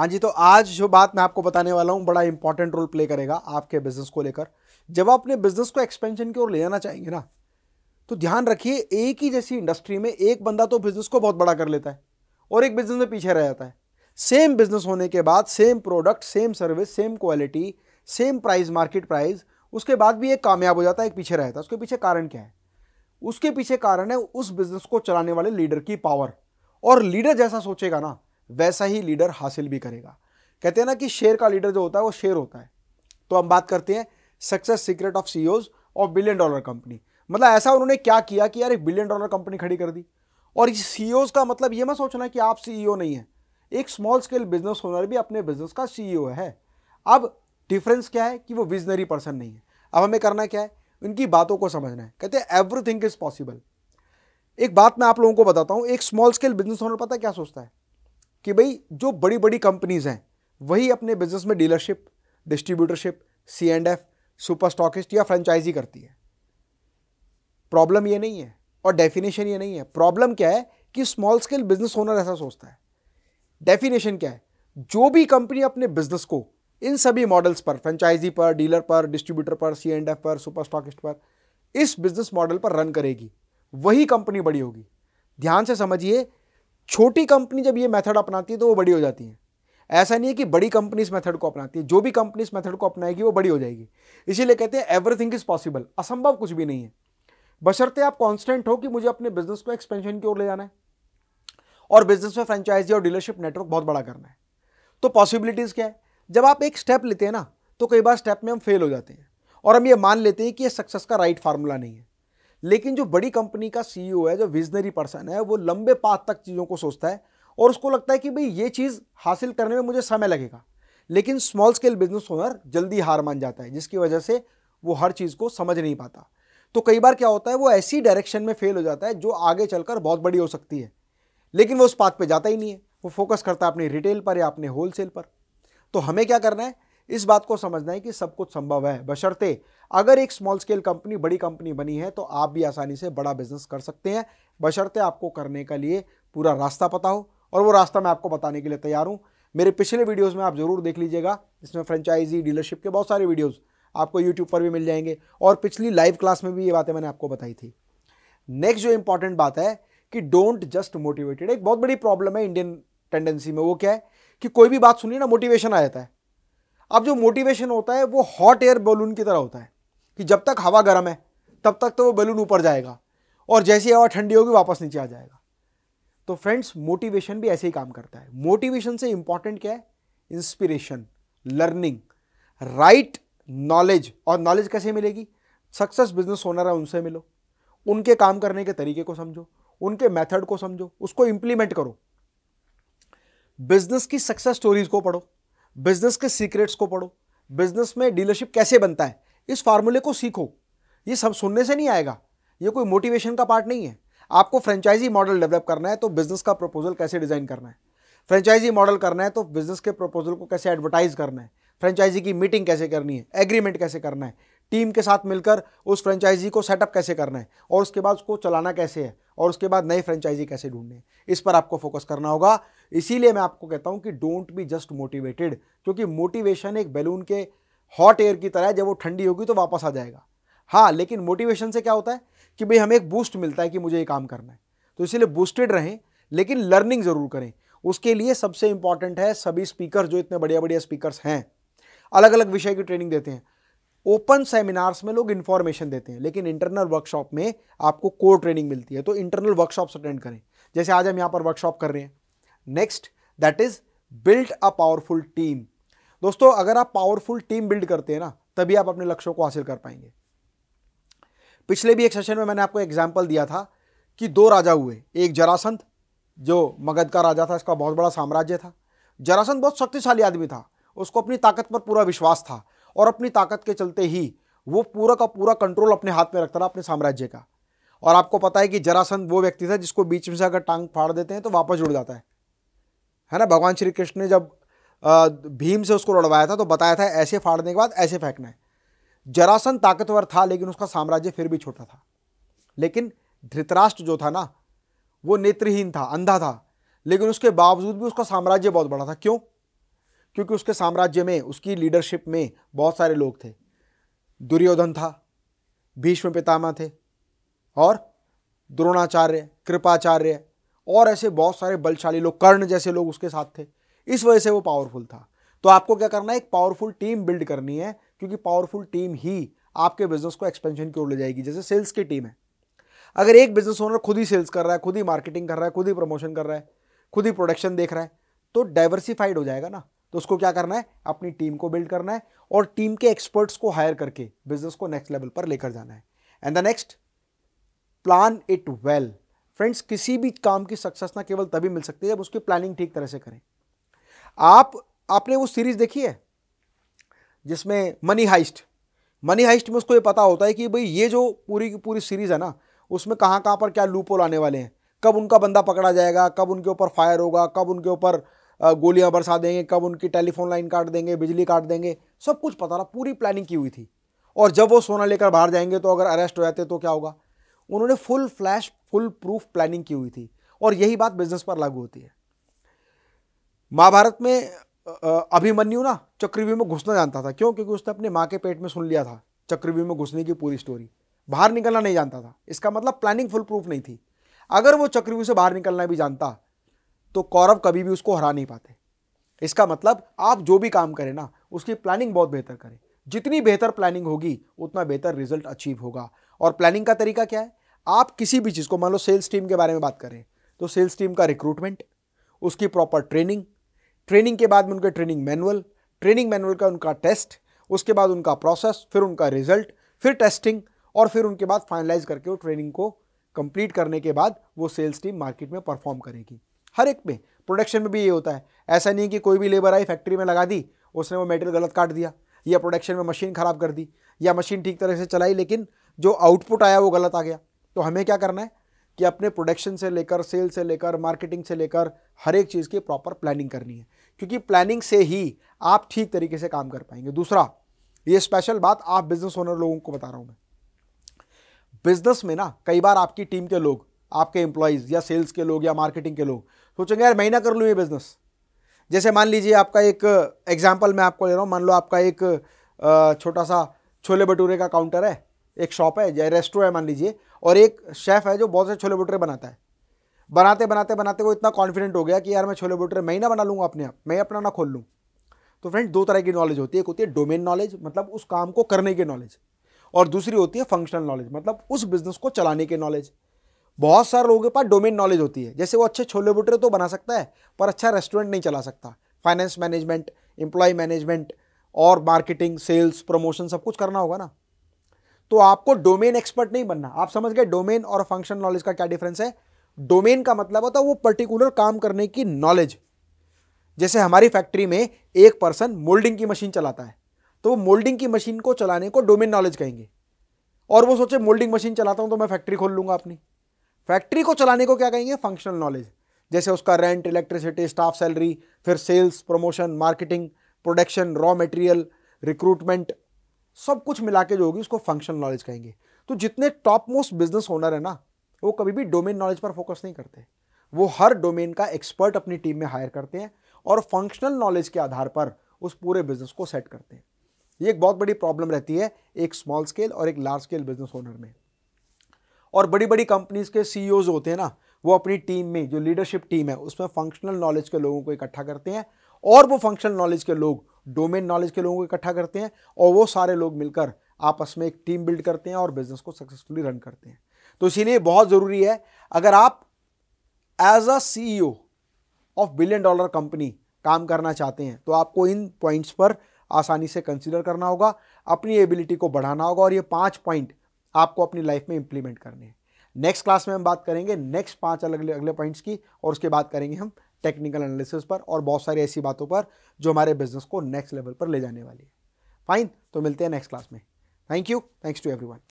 हाँ जी तो आज जो बात मैं आपको बताने वाला हूँ बड़ा इंपॉर्टेंट रोल प्ले करेगा आपके बिजनेस को लेकर जब आप अपने बिजनेस को एक्सपेंशन की ओर ले जाना चाहेंगे ना तो ध्यान रखिए एक ही जैसी इंडस्ट्री में एक बंदा तो बिजनेस को बहुत बड़ा कर लेता है और एक बिजनेस में पीछे रह जाता है सेम बिजनेस होने के बाद same product same service same quality same price market price उसके बाद भी एक कामयाब हो जाता है एक पीछे रहता है उसके पीछे कारण क्या है उसके पीछे कारण है उस बिजनेस को चलाने वाले लीडर की पावर और लीडर जैसा सोचेगा ना वैसा ही लीडर हासिल भी करेगा कहते हैं ना कि शेर का लीडर जो होता है वो शेर होता है तो हम बात करते हैं success secret of C of billion dollar company मतलब ऐसा उन्होंने क्या किया कि यार एक बिलियन डॉलर कंपनी खड़ी कर दी और इस सी e का मतलब ये मत सोचना कि आप सी e नहीं है एक स्मॉल स्केल बिजनेस ओनर भी अपने बिजनेस का सी e है अब डिफरेंस क्या है कि वो विजनरी पर्सन नहीं है अब हमें करना क्या है उनकी बातों को समझना है कहते हैं एवरीथिंग इज पॉसिबल एक बात मैं आप लोगों को बताता हूँ एक स्मॉल स्केल बिजनेस ओनर पता है क्या सोचता है कि भाई जो बड़ी बड़ी कंपनीज़ हैं वही अपने बिजनेस में dealership distributorship C and F super stockist या फ्रेंचाइजी करती है प्रॉब्लम ये नहीं है और डेफिनेशन ये नहीं है प्रॉब्लम क्या है कि स्मॉल स्केल बिजनेस ओनर ऐसा सोचता है डेफिनेशन क्या है जो भी कंपनी अपने बिजनेस को इन सभी मॉडल्स पर फ्रेंचाइजी पर डीलर पर डिस्ट्रीब्यूटर पर सी एंड एफ पर सुपर स्टॉकिस्ट पर इस बिजनेस मॉडल पर रन करेगी वही कंपनी बड़ी होगी ध्यान से समझिए छोटी कंपनी जब ये मेथड अपनाती है तो वो बड़ी हो जाती है ऐसा नहीं है कि बड़ी कंपनी इस मेथड को अपनाती है जो भी कंपनी इस मेथड को अपनाएगी वो बड़ी हो जाएगी इसीलिए कहते हैं एवरीथिंग इज़ पॉसिबल असंभव कुछ भी नहीं है बशर्ते आप कॉन्स्टेंट हो कि मुझे अपने बिजनेस को एक्सपेंशन की ओर ले जाना है और बिजनेस में फ्रेंचाइजी और डीलरशिप नेटवर्क बहुत बड़ा करना है तो पॉसिबिलिटीज़ क्या है जब आप एक स्टेप लेते हैं ना तो कई बार स्टेप में हम फेल हो जाते हैं और हम ये मान लेते हैं कि ये सक्सेस का राइट फार्मूला नहीं है लेकिन जो बड़ी कंपनी का सीईओ e है जो विजनरी पर्सन है वो लंबे पाथ तक चीज़ों को सोचता है और उसको लगता है कि भाई ये चीज़ हासिल करने में मुझे समय लगेगा लेकिन स्मॉल स्केल बिजनेस ओनर जल्दी हार मान जाता है जिसकी वजह से वो हर चीज़ को समझ नहीं पाता तो कई बार क्या होता है वो ऐसी डायरेक्शन में फेल हो जाता है जो आगे चलकर बहुत बड़ी हो सकती है लेकिन वो उस पाथ पे जाता ही नहीं है वो फोकस करता है अपने रिटेल पर या अपने होलसेल पर तो हमें क्या करना है इस बात को समझना है कि सब कुछ संभव है बशर्ते अगर एक स्मॉल स्केल कंपनी बड़ी कंपनी बनी है तो आप भी आसानी से बड़ा बिजनेस कर सकते हैं बशर्ते आपको करने के लिए पूरा रास्ता पता हो और वो रास्ता मैं आपको बताने के लिए तैयार हूँ मेरे पिछले वीडियोज़ में आप ज़रूर देख लीजिएगा इसमें फ्रेंचाइजी डीलरशिप के बहुत सारे वीडियोज़ आपको यूट्यूब पर भी मिल जाएंगे और पिछली लाइव क्लास में भी ये बातें मैंने आपको बताई थी नेक्स्ट जो इंपॉर्टेंट बात है कि डोंट जस्ट मोटिवेटेड एक बहुत बड़ी प्रॉब्लम है इंडियन टेंडेंसी में वो क्या है कि कोई भी बात सुनिए ना मोटिवेशन आ जाता है अब जो मोटिवेशन होता है वो हॉट एयर बलून की तरह होता है कि जब तक हवा गर्म है तब तक तो वो बलून ऊपर जाएगा और जैसी हवा ठंडी होगी वापस नीचे आ जाएगा तो फ्रेंड्स मोटिवेशन भी ऐसे ही काम करता है मोटिवेशन से इंपॉर्टेंट क्या है इंस्पिरेशन लर्निंग राइट नॉलेज और नॉलेज कैसे मिलेगी सक्सेस बिजनेस ओनर है उनसे मिलो उनके काम करने के तरीके को समझो उनके मेथड को समझो उसको इंप्लीमेंट करो बिजनेस की सक्सेस स्टोरीज को पढ़ो बिजनेस के सीक्रेट्स को पढ़ो बिजनेस में डीलरशिप कैसे बनता है इस फार्मूले को सीखो ये सब सुनने से नहीं आएगा ये कोई मोटिवेशन का पार्ट नहीं है आपको फ्रेंचाइजी मॉडल डेवलप करना है तो बिजनेस का प्रपोजल कैसे डिज़ाइन करना है फ्रेंचाइजी मॉडल करना है तो बिजनेस के प्रपोजल को कैसे एडवर्टाइज करना है फ्रेंचाइजी की मीटिंग कैसे करनी है एग्रीमेंट कैसे करना है टीम के साथ मिलकर उस फ्रेंचाइजी को सेटअप कैसे करना है और उसके बाद उसको चलाना कैसे है और उसके बाद नई फ्रेंचाइजी कैसे ढूंढने इस पर आपको फोकस करना होगा इसीलिए मैं आपको कहता हूँ कि डोंट बी जस्ट मोटिवेटेड क्योंकि मोटिवेशन एक बैलून के हॉट एयर की तरह है जब वो ठंडी होगी तो वापस आ जाएगा हाँ लेकिन मोटिवेशन से क्या होता है कि भाई हमें एक बूस्ट मिलता है कि मुझे ये काम करना है तो इसीलिए बूस्टेड रहें लेकिन लर्निंग ज़रूर करें उसके लिए सबसे इंपॉर्टेंट है सभी स्पीकर जो इतने बढ़िया बढ़िया स्पीकर हैं अलग अलग विषय की ट्रेनिंग देते हैं ओपन सेमिनार्स में लोग इन्फॉर्मेशन देते हैं लेकिन इंटरनल वर्कशॉप में आपको कोर ट्रेनिंग मिलती है तो इंटरनल वर्कशॉप्स अटेंड करें जैसे आज हम यहाँ पर वर्कशॉप कर रहे हैं next that is build a powerful team दोस्तों अगर आप पावरफुल टीम बिल्ड करते हैं ना तभी आप अपने लक्ष्यों को हासिल कर पाएंगे पिछले भी एक सेशन में मैंने आपको एग्जाम्पल दिया था कि दो राजा हुए एक जरासंत जो मगध का राजा था इसका बहुत बड़ा साम्राज्य था जरासंत बहुत शक्तिशाली आदमी था उसको अपनी ताकत पर पूरा विश्वास था और अपनी ताकत के चलते ही वो पूरा का पूरा कंट्रोल अपने हाथ में रखता था अपने साम्राज्य का और आपको पता है कि जरासंध वो व्यक्ति था जिसको बीच में से अगर टांग फाड़ देते हैं तो वापस जुड़ जाता है है ना भगवान श्री कृष्ण ने जब भीम से उसको लड़वाया था तो बताया था ऐसे फाड़ने के बाद ऐसे फेंकना है जरासन ताकतवर था लेकिन उसका साम्राज्य फिर भी छोटा था लेकिन धृतराष्ट्र जो था ना वो नेत्रहीन था अंधा था लेकिन उसके बावजूद भी उसका साम्राज्य बहुत बड़ा था क्यों क्योंकि उसके साम्राज्य में उसकी लीडरशिप में बहुत सारे लोग थे दुर्योधन था भीष्म पितामह थे और द्रोणाचार्य कृपाचार्य और ऐसे बहुत सारे बलशाली लोग कर्ण जैसे लोग उसके साथ थे इस वजह से वो पावरफुल था तो आपको क्या करना है एक पावरफुल टीम बिल्ड करनी है क्योंकि पावरफुल टीम ही आपके बिजनेस को एक्सपेंशन की ओर ले जाएगी जैसे सेल्स की टीम है अगर एक बिजनेस ओनर खुद ही सेल्स कर रहा है खुद ही मार्केटिंग कर रहा है खुद ही प्रमोशन कर रहा है खुद ही प्रोडक्शन देख रहा है तो डाइवर्सिफाइड हो जाएगा ना तो उसको क्या करना है अपनी टीम को बिल्ड करना है और टीम के एक्सपर्ट्स को हायर करके बिजनेस को नेक्स्ट लेवल पर लेकर जाना है and the next plan it well friends किसी भी काम की सक्सेस ना केवल तभी मिल सकती है जब उसकी प्लानिंग ठीक तरह से करें आप आपने वो सीरीज देखी है जिसमें मनी हाइस्ट मनी हाइस्ट में उसको ये पता होता है कि भाई ये जो पूरी की पूरी सीरीज़ है ना उसमें कहाँ कहाँ पर क्या लूपोल आने वाले हैं कब उनका बंदा पकड़ा जाएगा कब उनके ऊपर फायर होगा कब उनके ऊपर गोलियां बरसा देंगे कब उनकी टेलीफोन लाइन काट देंगे बिजली काट देंगे सब कुछ पता रहा पूरी प्लानिंग की हुई थी और जब वो सोना लेकर बाहर जाएंगे तो अगर अरेस्ट हो जाते तो क्या होगा उन्होंने full flash full proof planning की हुई थी और यही बात बिजनेस पर लागू होती है महाभारत में अभिमन्यु ना चक्रव्यूह में घुसना जानता था क्यों क्योंकि उसने अपनी माँ के पेट में सुन लिया था चक्रव्यूह में घुसने की पूरी स्टोरी बाहर निकलना नहीं जानता था इसका मतलब प्लानिंग फुल प्रूफ नहीं थी अगर वो चक्रव्यूह से बाहर निकलना भी जानता तो कौरव कभी भी उसको हरा नहीं पाते इसका मतलब आप जो भी काम करें ना उसकी प्लानिंग बहुत बेहतर करें जितनी बेहतर प्लानिंग होगी उतना बेहतर रिजल्ट अचीव होगा और प्लानिंग का तरीका क्या है आप किसी भी चीज़ को मान लो सेल्स टीम के बारे में बात करें तो सेल्स टीम का रिक्रूटमेंट उसकी प्रॉपर ट्रेनिंग ट्रेनिंग के बाद में उनके ट्रेनिंग मैनुअल ट्रेनिंग मैनुअल का उनका टेस्ट उसके बाद उनका प्रोसेस फिर उनका रिजल्ट फिर टेस्टिंग और फिर उनके बाद फाइनलाइज करके वो ट्रेनिंग को कंप्लीट करने के बाद वो सेल्स टीम मार्केट में परफॉर्म करेगी हर एक में प्रोडक्शन में भी ये होता है ऐसा नहीं कि कोई भी लेबर आई फैक्ट्री में लगा दी उसने वो मेटेरियल गलत काट दिया या प्रोडक्शन में मशीन ख़राब कर दी या मशीन ठीक तरह से चलाई लेकिन जो आउटपुट आया वो गलत आ गया तो हमें क्या करना है कि अपने प्रोडक्शन से लेकर सेल से लेकर मार्केटिंग से लेकर हर एक चीज़ की प्रॉपर प्लानिंग करनी है क्योंकि प्लानिंग से ही आप ठीक तरीके से काम कर पाएंगे दूसरा ये स्पेशल बात आप बिजनेस ओनर लोगों को बता रहा हूँ मैं बिजनेस में ना कई बार आपकी टीम के लोग आपके एम्प्लॉयज़ या सेल्स के लोग या मार्केटिंग के लोग सोचेंगे यार महीना कर लूँ ये बिज़नेस जैसे मान लीजिए आपका एक एग्जाम्पल uh, मैं आपको ले रहा हूँ मान लो आपका एक uh, छोटा सा छोले भटूरे का काउंटर है एक शॉप है या रेस्टोरेंट है मान लीजिए और एक शेफ़ है जो बहुत से छोले भटूरे बनाता है बनाते बनाते बनाते वो इतना कॉन्फिडेंट हो गया कि यार मैं छोले भटूरे मैं ना बना लूँगा अपने आप मैं अपना ना खोल लूँ तो फ्रेंड दो तरह की नॉलेज होती है एक होती है डोमेन नॉलेज मतलब उस काम को करने की नॉलेज और दूसरी होती है फंक्शनल नॉलेज मतलब उस बिज़नेस को चलाने की नॉलेज बहुत सारे लोगों के पास डोमेन नॉलेज होती है जैसे वो अच्छे छोले भटूरे तो बना सकता है पर अच्छा रेस्टोरेंट नहीं चला सकता फाइनेंस मैनेजमेंट एम्प्लॉय मैनेजमेंट और मार्केटिंग सेल्स प्रमोशन सब कुछ करना होगा ना तो आपको डोमेन एक्सपर्ट नहीं बनना आप समझ गए डोमेन और फंक्शन नॉलेज का क्या डिफरेंस है डोमेन का मतलब होता है वो पर्टिकुलर काम करने की नॉलेज जैसे हमारी फैक्ट्री में एक पर्सन मोल्डिंग की मशीन चलाता है तो वो मोल्डिंग की मशीन को चलाने को डोमेन नॉलेज कहेंगे और वो सोचे मोल्डिंग मशीन चलाता हूँ तो मैं फैक्ट्री खोल लूँगा अपनी फैक्ट्री को चलाने को क्या कहेंगे फंक्शनल नॉलेज जैसे उसका रेंट इलेक्ट्रिसिटी स्टाफ सैलरी फिर sales promotion marketing production raw material recruitment सब कुछ मिला के जो होगी उसको फंक्शनल नॉलेज कहेंगे तो जितने टॉप मोस्ट बिजनेस ओनर है ना वो कभी भी डोमेन नॉलेज पर फोकस नहीं करते वो हर डोमेन का एक्सपर्ट अपनी टीम में हायर करते हैं और फंक्शनल नॉलेज के आधार पर उस पूरे बिजनेस को सेट करते हैं ये एक बहुत बड़ी प्रॉब्लम रहती है एक स्मॉल स्केल और एक लार्ज स्केल बिजनेस ओनर में और बड़ी बड़ी कंपनीज के सी e होते हैं ना वो अपनी टीम में जो लीडरशिप टीम है उसमें फंक्शनल नॉलेज के लोगों को इकट्ठा करते हैं और वो फंक्शनल नॉलेज के लोग डोमेन नॉलेज के लोगों को इकट्ठा करते हैं और वो सारे लोग मिलकर आपस में एक टीम बिल्ड करते हैं और बिजनेस को सक्सेसफुली रन करते हैं तो इसीलिए बहुत ज़रूरी है अगर आप as a CEO of billion dollar company काम करना चाहते हैं तो आपको इन पॉइंट्स पर आसानी से कंसिडर करना होगा अपनी एबिलिटी को बढ़ाना होगा और ये पाँच पॉइंट आपको अपनी लाइफ में इंप्लीमेंट करने हैं नेक्स्ट क्लास में हम बात करेंगे नेक्स्ट पांच अलग अगले पॉइंट्स की और उसके बाद करेंगे हम टेक्निकल एनालिसिस पर और बहुत सारी ऐसी बातों पर जो हमारे बिजनेस को नेक्स्ट लेवल पर ले जाने वाली है फाइन तो मिलते हैं नेक्स्ट क्लास में thank you thanks to every